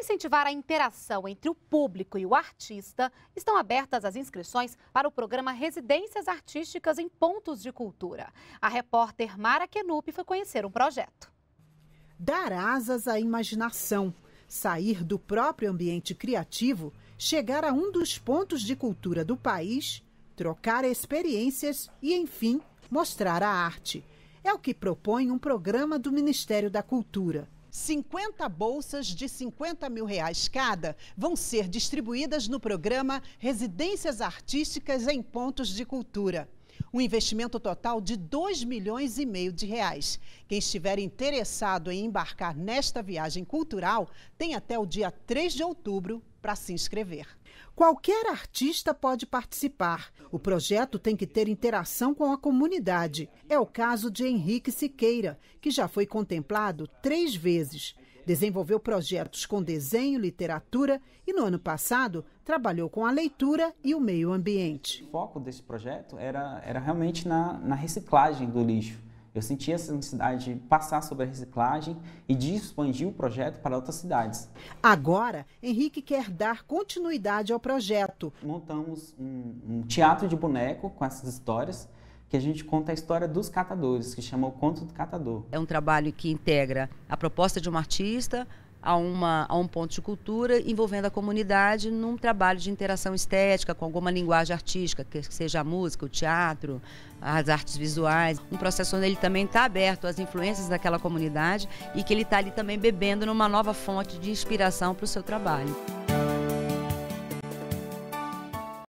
incentivar a interação entre o público e o artista, estão abertas as inscrições para o programa Residências Artísticas em Pontos de Cultura. A repórter Mara Kenup foi conhecer um projeto. Dar asas à imaginação, sair do próprio ambiente criativo, chegar a um dos pontos de cultura do país, trocar experiências e, enfim, mostrar a arte. É o que propõe um programa do Ministério da Cultura. 50 bolsas de 50 mil reais cada vão ser distribuídas no programa Residências Artísticas em Pontos de Cultura um investimento total de 2 milhões e meio de reais. Quem estiver interessado em embarcar nesta viagem cultural tem até o dia 3 de outubro para se inscrever. Qualquer artista pode participar. O projeto tem que ter interação com a comunidade. É o caso de Henrique Siqueira, que já foi contemplado três vezes. Desenvolveu projetos com desenho, literatura e, no ano passado, trabalhou com a leitura e o meio ambiente. O foco desse projeto era, era realmente na, na reciclagem do lixo. Eu sentia essa necessidade de passar sobre a reciclagem e de expandir o projeto para outras cidades. Agora, Henrique quer dar continuidade ao projeto. Montamos um, um teatro de boneco com essas histórias que a gente conta a história dos catadores, que chama o Conto do Catador. É um trabalho que integra a proposta de um artista a, uma, a um ponto de cultura envolvendo a comunidade num trabalho de interação estética com alguma linguagem artística, que seja a música, o teatro, as artes visuais. Um processo onde ele também está aberto às influências daquela comunidade e que ele está ali também bebendo numa nova fonte de inspiração para o seu trabalho.